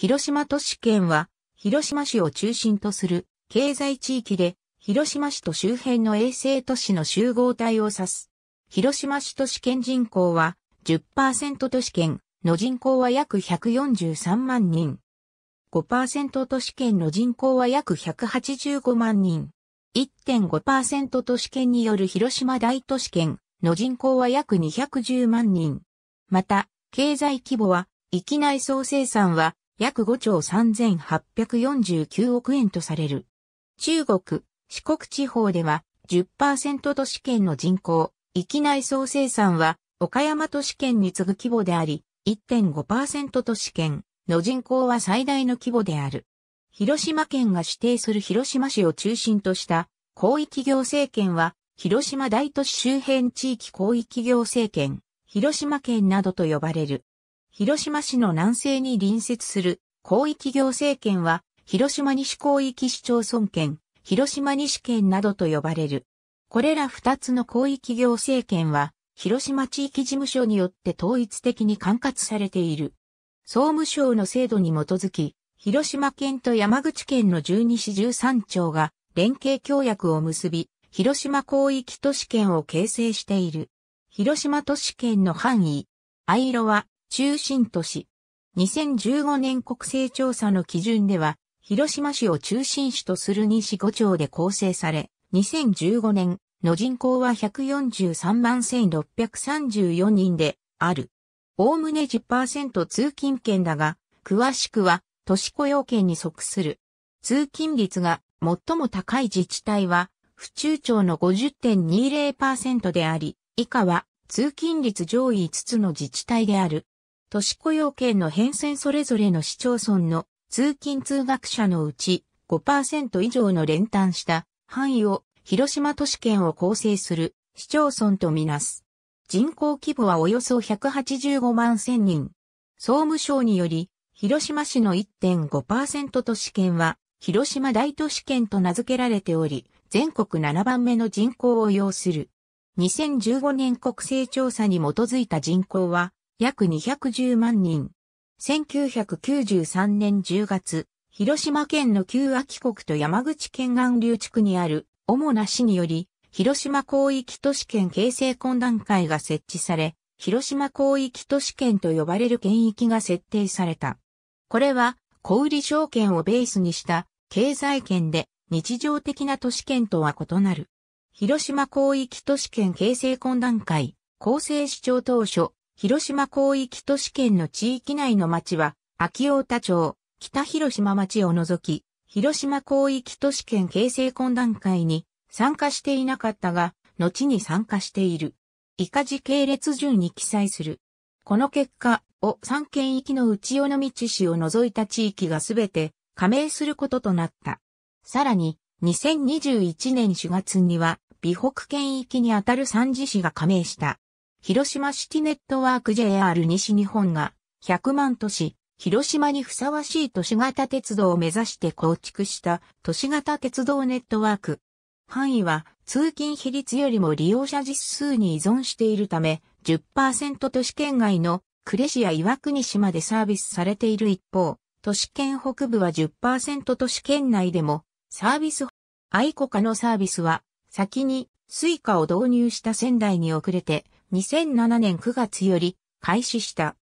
広島都市圏は、広島市を中心とする経済地域で、広島市と周辺の衛星都市の集合体を指す。広島市都市圏人口は10%都市圏の人口は約143万人。5%都市圏の人口は約185万人。1.5%都市圏による広島大都市圏の人口は約210万人。また、経済規模は、域内総生産は約5兆3849億円とされる。中国、四国地方では10%都市圏の人口、域内総生産は岡山都市圏に次ぐ規模であり、1.5%都市圏の人口は最大の規模である。広島県が指定する広島市を中心とした広域行政圏は、広島大都市周辺地域広域行政圏、広島県などと呼ばれる。広島市の南西に隣接する広域行政圏は、広島西広域市町村圏、広島西県などと呼ばれる。これら二つの広域行政圏は、広島地域事務所によって統一的に管轄されている。総務省の制度に基づき、広島県と山口県の12市13町が連携協約を結び、広島広域都市圏を形成している。広島都市圏の範囲、藍色は中心都市。2015年国勢調査の基準では、広島市を中心市とする西5町で構成され、2015年の人口は143万1634人である。おおむね10%通勤圏だが、詳しくは都市雇用圏に即する。通勤率が最も高い自治体は、府中町の50.20%であり、以下は通勤率上位5つの自治体である。都市雇用権の変遷それぞれの市町村の通勤通学者のうち5%以上の連単した範囲を広島都市圏を構成する市町村とみなす。人口規模はおよそ185万1000人。総務省により、広島市の1.5%都市圏は、広島大都市圏と名付けられており、全国7番目の人口を要する。2015年国勢調査に基づいた人口は、約210万人。1993年10月、広島県の旧秋国と山口県岸流地区にある主な市により、広島広域都市圏形成懇談会が設置され、広島広域都市圏と呼ばれる県域が設定された。これは、小売証券をベースにした経済圏で日常的な都市圏とは異なる。広島広域都市圏形成懇談会、厚生市長当初、広島広域都市圏の地域内の町は、秋大田町、北広島町を除き、広島広域都市圏形成懇談会に参加していなかったが、後に参加している。以下時系列順に記載する。この結果を三県域の内尾道市を除いた地域がすべて加盟することとなった。さらに、2021年4月には、美北県域にあたる三次市が加盟した。広島シティネットワーク JR 西日本が100万都市、広島にふさわしい都市型鉄道を目指して構築した都市型鉄道ネットワーク。範囲は通勤比率よりも利用者実数に依存しているため、10%都市圏外の呉市や岩国市までサービスされている一方、都市圏北部は10%都市圏内でもサービス、愛国家のサービスは先にスイカを導入した仙台に遅れて2007年9月より開始した。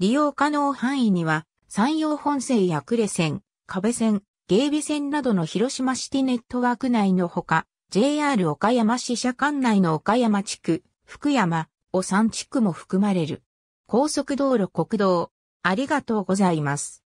利用可能範囲には、山陽本線や呉線、壁線、芸備線などの広島シティネットワーク内のほか、JR 岡山支社管内の岡山地区、福山、お山地区も含まれる。高速道路国道、ありがとうございます。